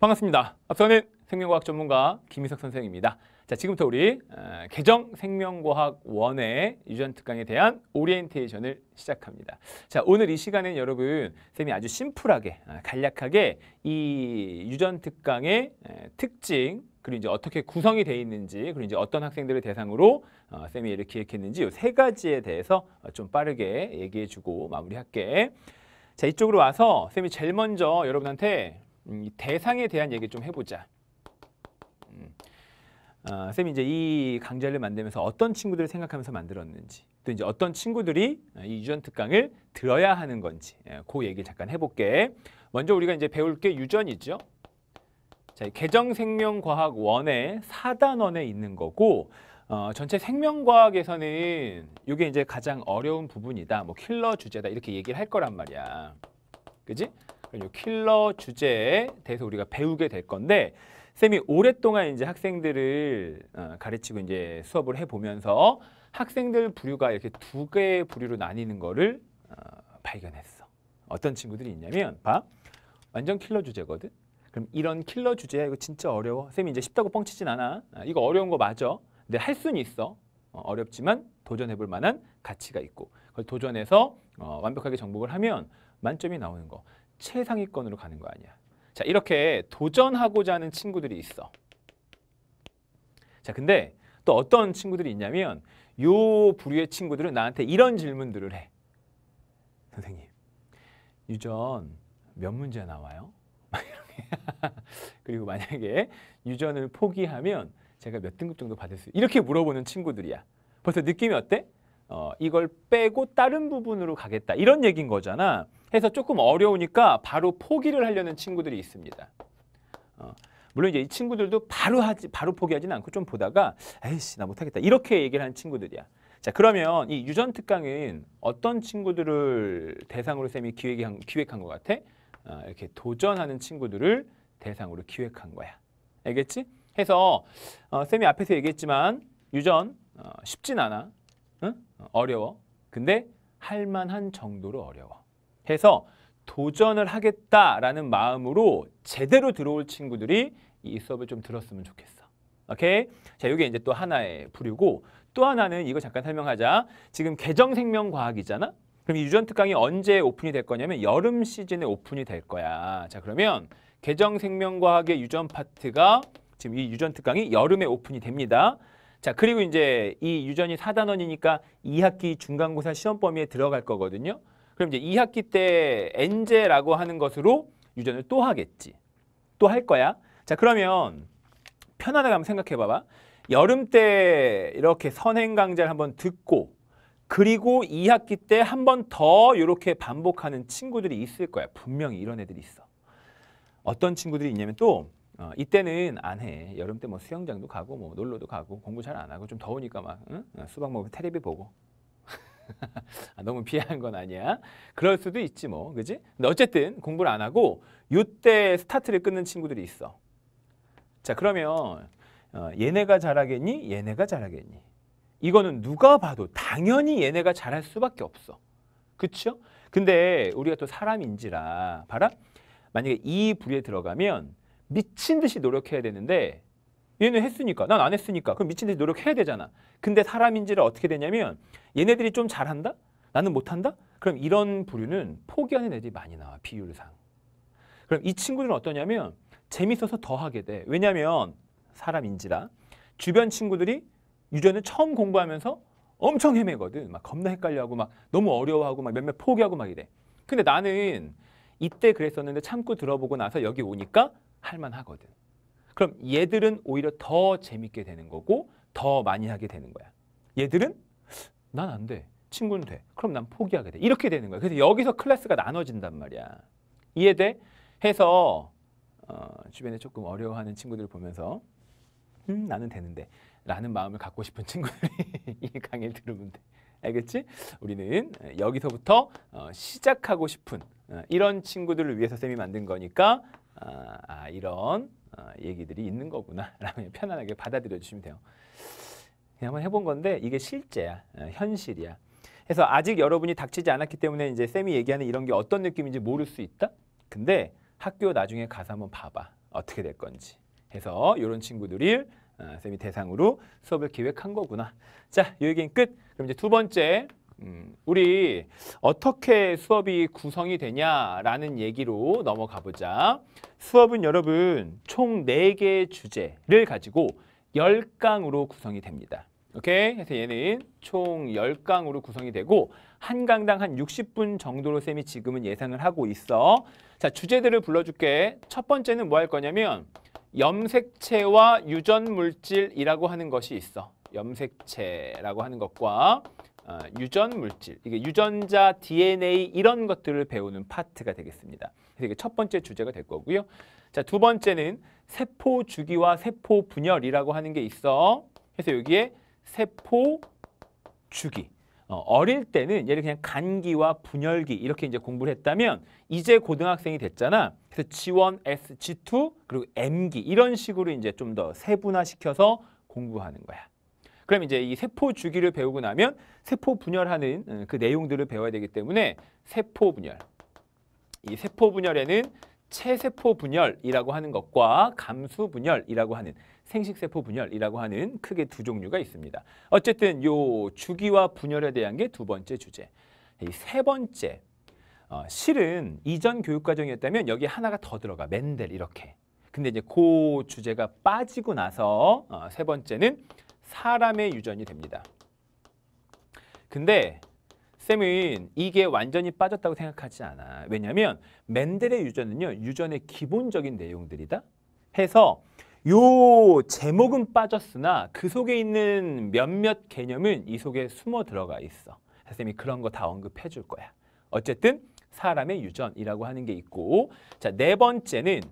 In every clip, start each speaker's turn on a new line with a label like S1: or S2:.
S1: 반갑습니다. 앞서는 생명과학 전문가 김희석 선생입니다. 자, 지금부터 우리 어, 개정 생명과학 원의 유전 특강에 대한 오리엔테이션을 시작합니다. 자, 오늘 이 시간엔 여러분 쌤이 아주 심플하게 아, 간략하게 이 유전 특강의 특징 그리고 이제 어떻게 구성이 되어 있는지 그리고 이제 어떤 학생들을 대상으로 어, 쌤이 이렇게 기획했는지 이 세 가지에 대해서 어, 좀 빠르게 얘기해주고 마무리할게. 자, 이쪽으로 와서 쌤이 제일 먼저 여러분한테 음, 대상에 대한 얘기 좀 해보자. 음. 아, 쌤이 이제 이 강좌를 만들면서 어떤 친구들을 생각하면서 만들었는지 또 이제 어떤 친구들이 아, 이 유전 특강을 들어야 하는 건지 그 얘기를 잠깐 해볼게. 먼저 우리가 이제 배울 게 유전이죠. 자, 개정생명과학원의 사단원에 있는 거고 어, 전체 생명과학에서는 이게 이제 가장 어려운 부분이다. 뭐 킬러 주제다 이렇게 얘기를 할 거란 말이야. 그지? 그리고 킬러 주제에 대해서 우리가 배우게 될 건데 쌤이 오랫동안 이제 학생들을 어, 가르치고 이제 수업을 해 보면서 학생들 부류가 이렇게 두 개의 부류로 나뉘는 거를 어, 발견했어. 어떤 친구들이 있냐면 봐. 완전 킬러 주제거든. 그럼 이런 킬러 주제야 이거 진짜 어려워. 쌤이 이제 쉽다고 뻥치진 않아. 아, 이거 어려운 거 맞아. 근데 할 수는 있어. 어, 어렵지만 도전해 볼 만한 가치가 있고 그걸 도전해서 완벽하게 정복을 하면 만점이 나오는 거. 최상위권으로 가는 거 아니야. 자, 이렇게 도전하고자 하는 친구들이 있어. 자, 근데 또 어떤 친구들이 있냐면 요 부류의 친구들은 나한테 이런 질문들을 해. 선생님, 유전 몇 문제 나와요? 그리고 만약에 유전을 포기하면 제가 몇 등급 정도 받을 수 이렇게 물어보는 친구들이야. 벌써 느낌이 어때? 어, 이걸 빼고 다른 부분으로 가겠다. 이런 얘기인 거잖아. 해서 조금 어려우니까 바로 포기를 하려는 친구들이 있습니다. 어, 물론 이제 이 친구들도 바로 하지 바로 포기하지는 않고 좀 보다가 에이씨 나 못하겠다 이렇게 얘기를 하는 친구들이야. 자 그러면 이 유전 특강은 어떤 친구들을 대상으로 쌤이 기획한 기획한 것 같아? 어, 이렇게 도전하는 친구들을 대상으로 기획한 거야. 알겠지? 해서 어, 쌤이 앞에서 얘기했지만 유전 어, 쉽진 않아. 응? 어, 어려워. 근데 할 만한 정도로 어려워. 해서 도전을 하겠다라는 마음으로 제대로 들어올 친구들이 이 수업을 좀 들었으면 좋겠어. 오케이? 자, 이게 이제 또 하나의 부류고 또 하나는 이거 잠깐 설명하자. 지금 개정생명과학이잖아? 그럼 유전특강이 언제 오픈이 될 거냐면 여름 시즌에 오픈이 될 거야. 자, 그러면 개정생명과학의 유전 파트가 지금 이 유전특강이 여름에 오픈이 됩니다. 자, 그리고 이제 이 유전이 사단원이니까 이학기 중간고사 시험 범위에 들어갈 거거든요. 그럼 이제 2학기 때 엔제라고 하는 것으로 유전을 또 하겠지. 또 할 거야. 자 그러면 편안하게 한번 생각해봐봐. 여름 때 이렇게 선행 강좌를 한번 듣고 그리고 2학기 때한번더 이렇게 반복하는 친구들이 있을 거야. 분명히 이런 애들이 있어. 어떤 친구들이 있냐면 또 어, 이때는 안 해. 여름 때 뭐 수영장도 가고 뭐 놀러도 가고 공부 잘 안 하고 좀 더우니까 막 응? 어, 수박 먹으 테레비 보고 아, 너무 비하한 건 아니야. 그럴 수도 있지 뭐, 그지? 근데 어쨌든 공부를 안 하고 요때 스타트를 끊는 친구들이 있어. 자, 그러면 어, 얘네가 잘하겠니? 얘네가 잘하겠니? 이거는 누가 봐도 당연히 얘네가 잘할 수밖에 없어. 그쵸? 근데 우리가 또 사람인지라 봐라. 만약에 이 부에 들어가면 미친 듯이 노력해야 되는데 얘는 했으니까 난 안 했으니까 그럼 미친 듯이 노력해야 되잖아. 근데 사람인지를 어떻게 되냐면 얘네들이 좀 잘한다? 나는 못한다? 그럼 이런 부류는 포기하는 애들이 많이 나와 비율상. 그럼 이 친구들은 어떠냐면 재밌어서 더 하게 돼. 왜냐면 사람인지라 주변 친구들이 유전을 처음 공부하면서 엄청 헤매거든. 막 겁나 헷갈려하고 막 너무 어려워하고 막 몇몇 포기하고 막 이래. 근데 나는 이때 그랬었는데 참고 들어보고 나서 여기 오니까 할만하거든. 그럼 얘들은 오히려 더 재밌게 되는 거고 더 많이 하게 되는 거야. 얘들은 난 안 돼. 친구는 돼. 그럼 난 포기하게 돼. 이렇게 되는 거야. 그래서 여기서 클래스가 나눠진단 말이야. 이해돼? 해서 어, 주변에 조금 어려워하는 친구들 을 보면서 음, 나는 되는데 라는 마음을 갖고 싶은 친구들이 이 강의를 들으면 돼. 알겠지? 우리는 여기서부터 어, 시작하고 싶은 어, 이런 친구들을 위해서 쌤이 만든 거니까 아, 아, 이런 어, 얘기들이 있는 거구나 라면 편안하게 받아들여 주시면 돼요. 그냥 한번 해본 건데 이게 실제야, 어, 현실이야. 그래서 아직 여러분이 닥치지 않았기 때문에 이제 쌤이 얘기하는 이런 게 어떤 느낌인지 모를 수 있다. 근데 학교 나중에 가서 한번 봐봐 어떻게 될 건지. 해서 이런 친구들이 어, 쌤이 대상으로 수업을 기획한 거구나. 자, 이 얘기는 끝. 그럼 이제 두 번째 음, 우리 어떻게 수업이 구성이 되냐라는 얘기로 넘어가 보자. 수업은 여러분 총 네개의 주제를 가지고 열강으로 구성이 됩니다. 오케이? 그래서 얘는 총 열강으로 구성이 되고 한 강당 한 60분 정도로 쌤이 지금은 예상을 하고 있어. 자, 주제들을 불러줄게. 첫 번째는 뭐 할 거냐면 염색체와 유전물질이라고 하는 것이 있어. 염색체라고 하는 것과 어, 유전 물질, 이게 유전자, DNA 이런 것들을 배우는 파트가 되겠습니다. 이게 첫 번째 주제가 될 거고요. 자, 두 번째는 세포 주기와 세포 분열이라고 하는 게 있어. 그래서 여기에 세포 주기. 어, 어릴 때는 얘를 그냥 간기와 분열기 이렇게 이제 공부를 했다면 이제 고등학생이 됐잖아. 그래서 G1, S, G2 그리고 M기 이런 식으로 이제 좀 더 세분화시켜서 공부하는 거야. 그럼 이제 이 세포 주기를 배우고 나면 세포 분열하는 음, 그 내용들을 배워야 되기 때문에 세포 분열. 이 세포 분열에는 체세포 분열이라고 하는 것과 감수 분열이라고 하는 생식세포 분열이라고 하는 크게 두 종류가 있습니다. 어쨌든 요 주기와 분열에 대한 게 두 번째 주제. 이 세 번째 어, 실은 이전 교육과정이었다면 여기 하나가 더 들어가 맨델 이렇게. 근데 이제 그 주제가 빠지고 나서 어, 세 번째는 사람의 유전이 됩니다. 근데 쌤은 이게 완전히 빠졌다고 생각하지 않아. 왜냐하면 맨델의 유전은요. 유전의 기본적인 내용들이다 해서 요 제목은 빠졌으나 그 속에 있는 몇몇 개념은 이 속에 숨어 들어가 있어. 선생님이 그런 거 다 언급해 줄 거야. 어쨌든 사람의 유전이라고 하는 게 있고 자, 네 번째는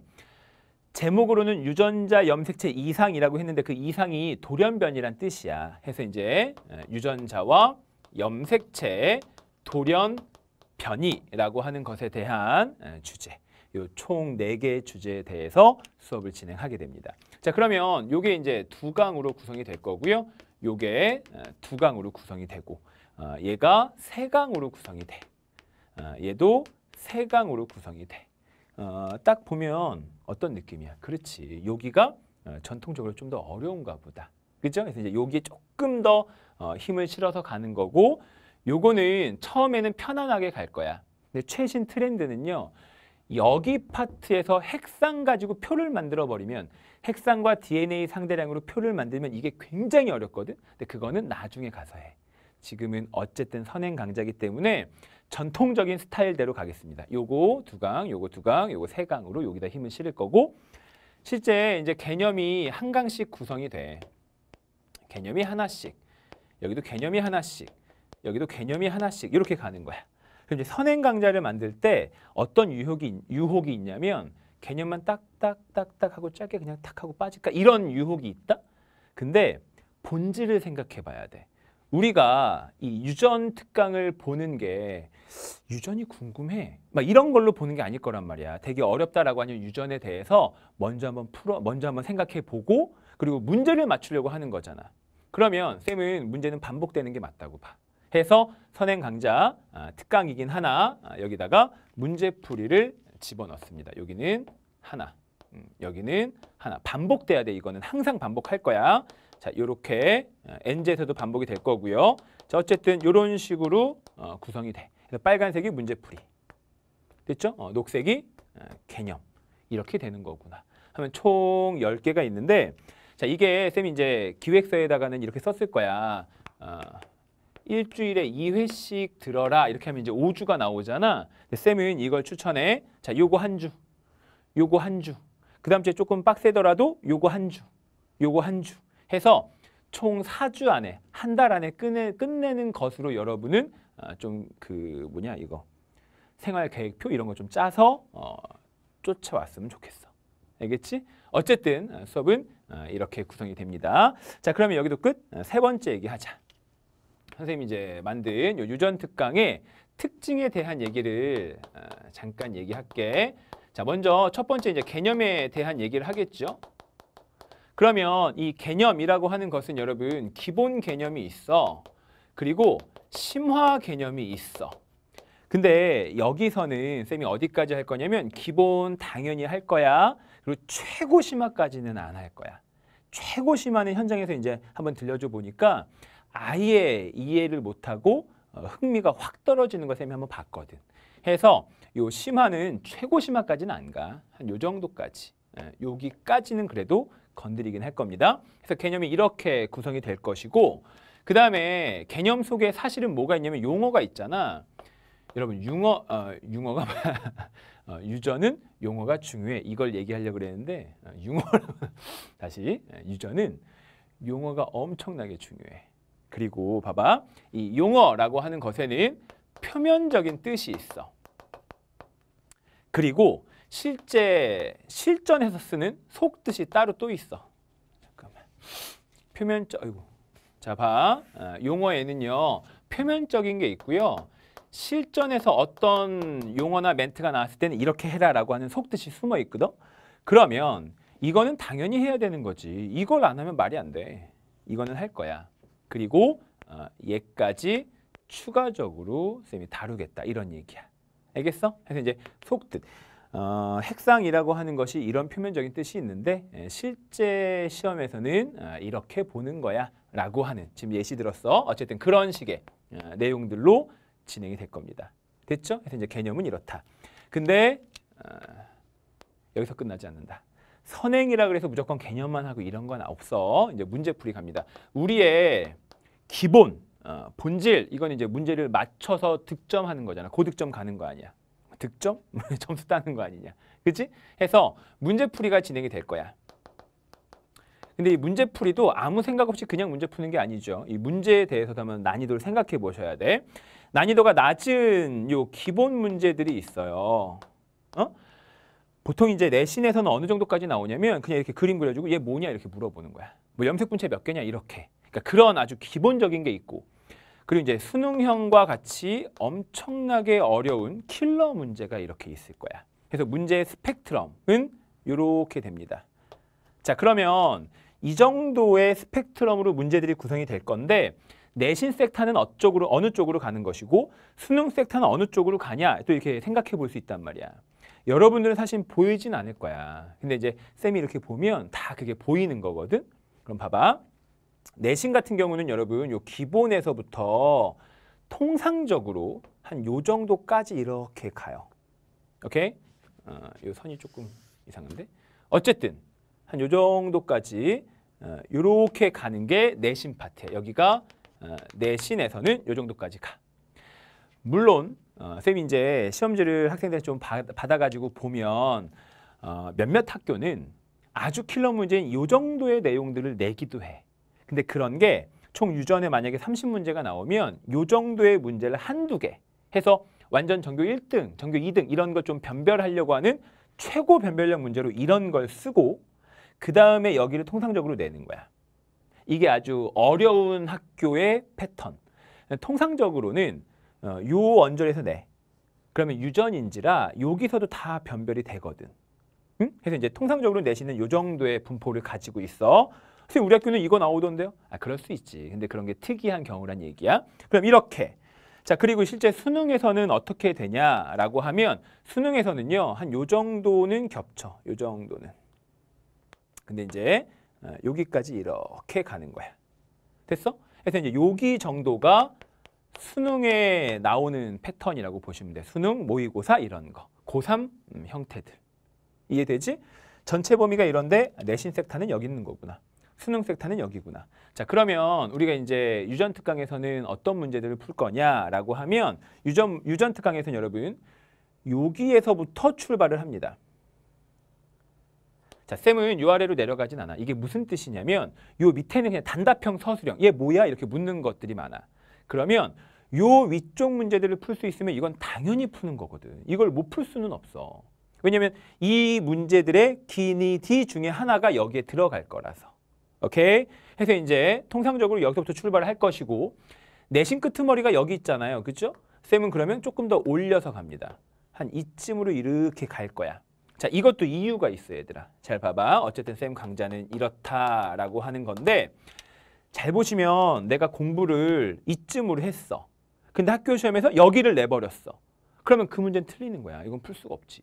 S1: 제목으로는 유전자 염색체 이상이라고 했는데 그 이상이 돌연변이란 뜻이야. 해서 이제 유전자와 염색체 돌연변이라고 하는 것에 대한 주제. 총 네개의 주제에 대해서 수업을 진행하게 됩니다. 자, 그러면 요게 이제 두 강으로 구성이 될 거고요. 요게 두 강으로 구성이 되고 어, 얘가 세 강으로 구성이 돼. 어, 얘도 세 강으로 구성이 돼. 어, 딱 보면 어떤 느낌이야? 그렇지. 여기가 어, 전통적으로 좀 더 어려운가 보다. 그죠? 그래서 이제 여기에 조금 더 어, 힘을 실어서 가는 거고 요거는 처음에는 편안하게 갈 거야. 근데 최신 트렌드는요. 여기 파트에서 핵상 가지고 표를 만들어 버리면 핵상과 DNA 상대량으로 표를 만들면 이게 굉장히 어렵거든. 근데 그거는 나중에 가서 해. 지금은 어쨌든 선행 강자기 때문에 전통적인 스타일대로 가겠습니다. 요거 두 강, 요거 두 강, 요거 세 강으로 여기다 힘을 실을 거고 실제 이제 개념이 한 강씩 구성이 돼. 개념이 하나씩. 여기도 개념이 하나씩. 여기도 개념이 하나씩 이렇게 가는 거야. 그럼 이제 선행 강좌를 만들 때 어떤 유혹이 유혹이 있냐면 개념만 딱딱딱딱 하고 짧게 그냥 탁 하고 빠질까 이런 유혹이 있다. 근데 본질을 생각해 봐야 돼. 우리가 이 유전 특강을 보는 게 유전이 궁금해. 막 이런 걸로 보는 게 아닐 거란 말이야. 되게 어렵다라고 하는 유전에 대해서 먼저 한번 풀어, 먼저 한번 생각해 보고 그리고 문제를 맞추려고 하는 거잖아. 그러면 쌤은 문제는 반복되는 게 맞다고 봐. 해서 선행 강좌 아, 특강이긴 하나 아, 여기다가 문제풀이를 집어넣습니다. 여기는 하나, 음, 여기는 하나. 반복돼야 돼. 이거는 항상 반복할 거야. 자, 이렇게 NZ에서도 어, 반복이 될 거고요. 자, 어쨌든 이런 식으로 어, 구성이 돼. 그래서 빨간색이 문제풀이. 됐죠? 어, 녹색이 어, 개념. 이렇게 되는 거구나. 하면 총1 0개가 있는데 자, 이게 쌤이 이제 기획서에다가는 이렇게 썼을 거야. 어, 일주일에 2회씩 들어라 이렇게 하면 이제 5주가 나오잖아. 근데 쌤은 이걸 추천해. 자, 요거 한 주. 요거 한 주. 그 다음 주에 조금 빡세더라도 요거 한 주. 요거 한 주. 해서 총 4주 안에 한 달 안에 끝내, 끝내는 것으로 여러분은 어, 좀그 뭐냐 이거 생활 계획표 이런 거 좀 짜서 어, 쫓아왔으면 좋겠어. 알겠지? 어쨌든 어, 수업은 어, 이렇게 구성이 됩니다. 자 그러면 여기도 끝. 어, 세 번째 얘기하자. 선생님이 이제 만든 유전 특강의 특징에 대한 얘기를 잠깐 얘기할게. 자 먼저 첫 번째 이제 개념에 대한 얘기를 하겠죠. 그러면 이 개념이라고 하는 것은 여러분 기본 개념이 있어. 그리고 심화 개념이 있어. 근데 여기서는 쌤이 어디까지 할 거냐면 기본 당연히 할 거야. 그리고 최고 심화까지는 안 할 거야. 최고 심화는 현장에서 이제 한번 들려줘 보니까 아예 이해를 못하고 어, 흥미가 확 떨어지는 걸 쌤이 한번 봤거든. 해서 요 심화는 최고 심화까지는 안 가. 한 요 정도까지. 예, 여기까지는 그래도 건드리긴 할 겁니다. 그래서 개념이 이렇게 구성이 될 것이고 그 다음에 개념 속에 사실은 뭐가 있냐면 용어가 있잖아. 여러분 융어, 어, 융어가 어, 유저는 용어가 중요해. 이걸 얘기하려고 그랬는데 어, 융어 다시 어, 유저는 용어가 엄청나게 중요해. 그리고 봐봐. 이 용어라고 하는 것에는 표면적인 뜻이 있어. 그리고 실제 실전에서 쓰는 속뜻이 따로 또 있어. 잠깐만. 표면적, 아이고. 자, 봐. 아, 용어에는요. 표면적인 게 있고요. 실전에서 어떤 용어나 멘트가 나왔을 때는 이렇게 해라라고 하는 속뜻이 숨어 있거든. 그러면 이거는 당연히 해야 되는 거지. 이걸 안 하면 말이 안 돼. 이거는 할 거야. 그리고 어, 얘까지 추가적으로 쌤이 다루겠다. 이런 얘기야. 알겠어? 그래서 이제 속뜻. 어, 핵상이라고 하는 것이 이런 표면적인 뜻이 있는데 예, 실제 시험에서는 아, 이렇게 보는 거야 라고 하는 지금 예시 들었어 어쨌든 그런 식의 어, 내용들로 진행이 될 겁니다. 됐죠? 그래서 이제 개념은 이렇다. 근데 어, 여기서 끝나지 않는다. 선행이라 그래서 무조건 개념만 하고 이런 건 없어. 이제 문제풀이 갑니다. 우리의 기본, 어, 본질 이건 이제 문제를 맞춰서 득점하는 거잖아. 고득점 가는 거 아니야. 득점? 점수 따는 거 아니냐. 그치? 해서 문제풀이가 진행이 될 거야. 근데 이 문제풀이도 아무 생각 없이 그냥 문제 푸는 게 아니죠. 이 문제에 대해서도 한번 난이도를 생각해 보셔야 돼. 난이도가 낮은 요 기본 문제들이 있어요. 어? 보통 이제 내신에서는 어느 정도까지 나오냐면 그냥 이렇게 그림 그려주고 얘 뭐냐 이렇게 물어보는 거야. 뭐 염색분체 몇 개냐 이렇게. 그러니까 그런 아주 기본적인 게 있고 그리고 이제 수능형과 같이 엄청나게 어려운 킬러 문제가 이렇게 있을 거야. 그래서 문제의 스펙트럼은 이렇게 됩니다. 자 그러면 이 정도의 스펙트럼으로 문제들이 구성이 될 건데 내신 섹터는 어쪽으로, 어느 쪽으로 가는 것이고 수능 섹터는 어느 쪽으로 가냐 또 이렇게 생각해 볼 수 있단 말이야. 여러분들은 사실 보이진 않을 거야. 근데 이제 쌤이 이렇게 보면 다 그게 보이는 거거든. 그럼 봐봐. 내신 같은 경우는 여러분 요 기본에서부터 통상적으로 한 요 정도까지 이렇게 가요. 오케이? 어, 요 선이 조금 이상한데 어쨌든 한 요 정도까지 어, 요렇게 가는 게 내신 파트 여기가 어, 내신에서는 요 정도까지 가. 물론 어, 쌤 이제 시험지를 학생들 좀 받아가지고 보면 어, 몇몇 학교는 아주 킬러 문제인 요 정도의 내용들을 내기도 해. 근데 그런 게 총 유전에 만약에 30문제가 나오면 요 정도의 문제를 한두 개 해서 완전 전교 1등, 전교 2등 이런 걸 좀 변별하려고 하는 최고 변별력 문제로 이런 걸 쓰고 그 다음에 여기를 통상적으로 내는 거야. 이게 아주 어려운 학교의 패턴. 통상적으로는 어, 요 원절에서 내. 그러면 유전인지라 여기서도 다 변별이 되거든. 응? 그래서 이제 통상적으로 내시는 요 정도의 분포를 가지고 있어. 선생님 우리 학교는 이거 나오던데요. 아 그럴 수 있지. 근데 그런 게 특이한 경우란 얘기야. 그럼 이렇게 자 그리고 실제 수능에서는 어떻게 되냐라고 하면 수능에서는요 한 요 정도는 겹쳐 요 정도는 근데 이제 어, 여기까지 이렇게 가는 거야 됐어? 그래서 이제 여기 정도가 수능에 나오는 패턴이라고 보시면 돼 수능 모의고사 이런 거 고3 음, 형태들 이해되지? 전체 범위가 이런데 내신 섹터는 여기 있는 거구나 수능 섹터는 여기구나. 자 그러면 우리가 이제 유전 특강에서는 어떤 문제들을 풀 거냐라고 하면 유전 유전 특강에서는 여러분 여기에서부터 출발을 합니다. 자, 쌤은 요 아래로 내려가진 않아. 이게 무슨 뜻이냐면 요 밑에는 그냥 단답형 서술형. 얘 뭐야? 이렇게 묻는 것들이 많아. 그러면 요 위쪽 문제들을 풀 수 있으면 이건 당연히 푸는 거거든. 이걸 못 풀 수는 없어. 왜냐면 이 문제들의 기니 디 중에 하나가 여기에 들어갈 거라서. 오케이? 해서 이제 통상적으로 여기서부터 출발을 할 것이고 내신 끄트머리가 여기 있잖아요. 그죠? 쌤은 그러면 조금 더 올려서 갑니다. 한 이쯤으로 이렇게 갈 거야. 자, 이것도 이유가 있어 얘들아. 잘 봐봐. 어쨌든 쌤 강좌는 이렇다라고 하는 건데 잘 보시면 내가 공부를 이쯤으로 했어. 근데 학교 시험에서 여기를 내버렸어. 그러면 그 문제는 틀리는 거야. 이건 풀 수가 없지.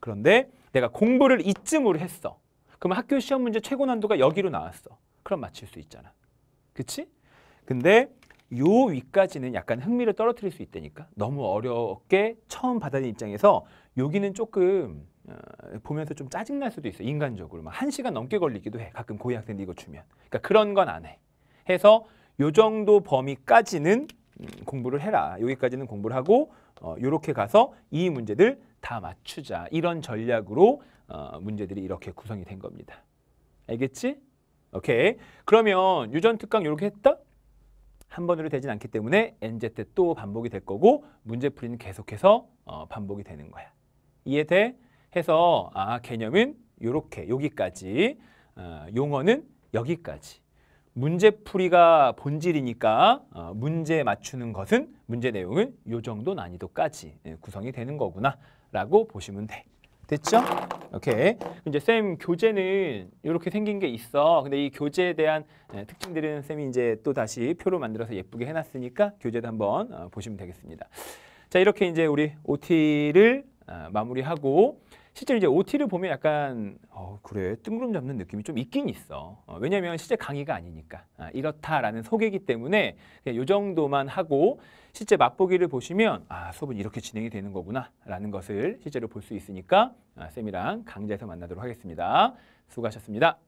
S1: 그런데 내가 공부를 이쯤으로 했어. 그러면 학교 시험 문제 최고 난도가 여기로 나왔어. 그럼 맞힐 수 있잖아. 그치? 근데 요 위까지는 약간 흥미를 떨어뜨릴 수 있다니까. 너무 어렵게 처음 받아낸 입장에서 여기는 조금 어, 보면서 좀 짜증날 수도 있어. 인간적으로. 막 한시간 넘게 걸리기도 해. 가끔 고위 학생들 이거 주면. 그러니까 그런 건 안 해. 해서 요 정도 범위까지는 음, 공부를 해라. 여기까지는 공부를 하고 어, 요렇게 가서 이 문제들 다 맞추자. 이런 전략으로 어, 문제들이 이렇게 구성이 된 겁니다. 알겠지? 오케이. 그러면 유전 특강 이렇게 했다? 한 번으로 되진 않기 때문에 n제 때 또 반복이 될 거고 문제 풀이는 계속해서 어, 반복이 되는 거야. 이해돼? 해서 아 개념은 이렇게 여기까지 어, 용어는 여기까지 문제 풀이가 본질이니까 어, 문제 맞추는 것은 문제 내용은 요 정도 난이도까지 예, 구성이 되는 거구나 라고 보시면 돼. 됐죠? 오케이. 이제 쌤 교재는 이렇게 생긴 게 있어. 근데 이 교재에 대한 예, 특징들은 쌤이 이제 또 다시 표로 만들어서 예쁘게 해놨으니까 교재도 한번 어, 보시면 되겠습니다. 자 이렇게 이제 우리 OT를 어, 마무리하고 실제 로 이제 OT를 보면 약간 어, 그래 뜬구름 잡는 느낌이 좀 있긴 있어. 어, 왜냐하면 실제 강의가 아니니까 아, 이렇다라는 소개이기 때문에 그냥 요 정도만 하고 실제 맛보기를 보시면 아 수업은 이렇게 진행이 되는 거구나라는 것을 실제로 볼 수 있으니까 아, 쌤이랑 강좌에서 만나도록 하겠습니다. 수고하셨습니다.